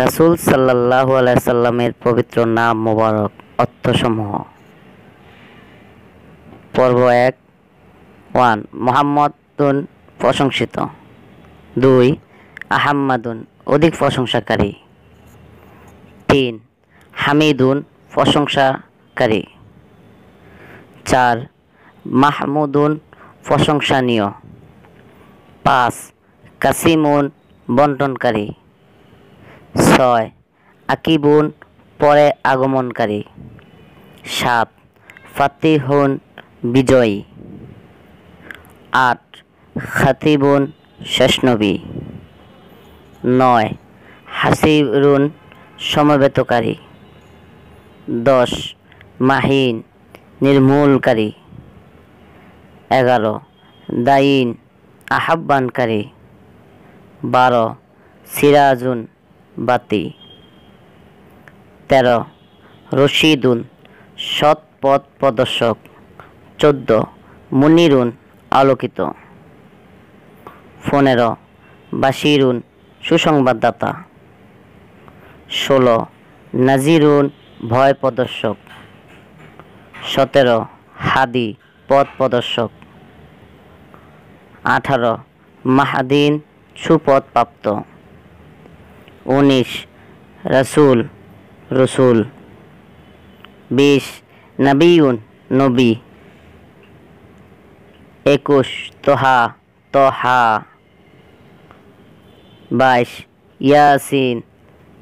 রাসুল সাল্লাহ আলাইসাল্লামের পবিত্র নাম মোবারক অর্থসমূহ পর্ব এক ওয়ান মোহাম্মদুন প্রশংসিত দুই আহাম্মাদুন অধিক প্রশংসাকারী তিন হামিদুন প্রশংসাকারী চার মাহমুদুন প্রশংসানীয় পাঁচ কাসিমুন বন্টনকারী ছয় বোন পরে আগমনকারী সাত হন বিজয়ী আট বোন শেষনবী নয় হাসিরুন সমবেতকারী দশ মাহিন নির্মূলকারী এগারো দাইন আহ্বানকারী বারো সিরাজুন বাতি তেরো রশিদুন সৎ পথ প্রদর্শক চোদ্দ মুনিরুন আলোকিত পনেরো বাসিরুন সুসংবাদদাতা ষোলো নাজিরুন ভয় প্রদর্শক সতেরো হাদি পথ প্রদর্শক আঠারো মাহাদিন সুপথ প্রাপ্ত উনিশ রসুল রসুল বিশ নবীন নবী একুশ তোহা তোহা বাইশ ইয়াসিন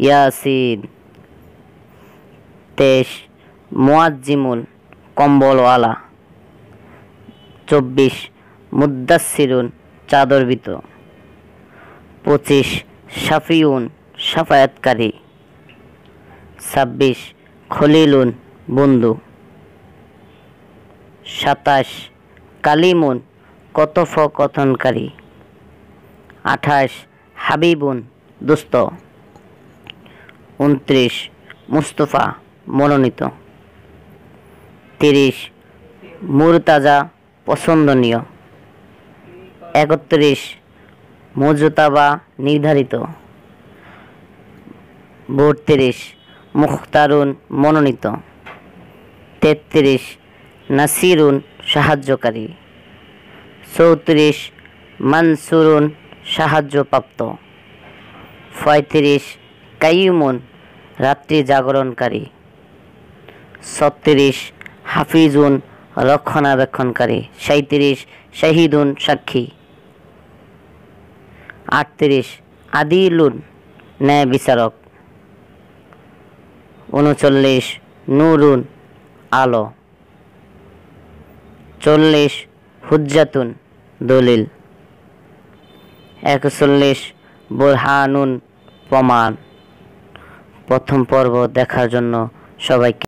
ইয়াসিন তেইশ মুয়াজ্জিমুল কম্বলওয়ালা চব্বিশ মুদাসিরুন চাদরবিত পঁচিশ শাফিউন সাফায়াতকারী ছাব্বিশ খলিলুন বন্ধু সাতাশ কালিমুন কথোপকথনকারী আঠাশ হাবিবুন দোস্ত উনত্রিশ মুস্তফা মনোনীত তিরিশ মুরতাজা পছন্দনীয় একত্রিশ মজুতাবা নির্ধারিত বত্রিশ মুখতারুন মনোনীত তেত্রিশ নাসিরুন সাহায্যকারী চৌত্রিশ মানসুরুন সাহায্যপ্রাপ্ত পঁয়ত্রিশ কাইমুন রাত্রি জাগরণকারী ছত্রিশ হাফিজুন রক্ষণাবেক্ষণকারী সাঁত্রিশ শাহিদুন সাক্ষী আটত্রিশ আদিলুন ন্যায় বিচারক উনচল্লিশ নুরুন আলো চল্লিশ হুজ্জাতুন দলিল একচল্লিশ বোরহানুন প্রমাণ প্রথম পর্ব দেখার জন্য সবাইকে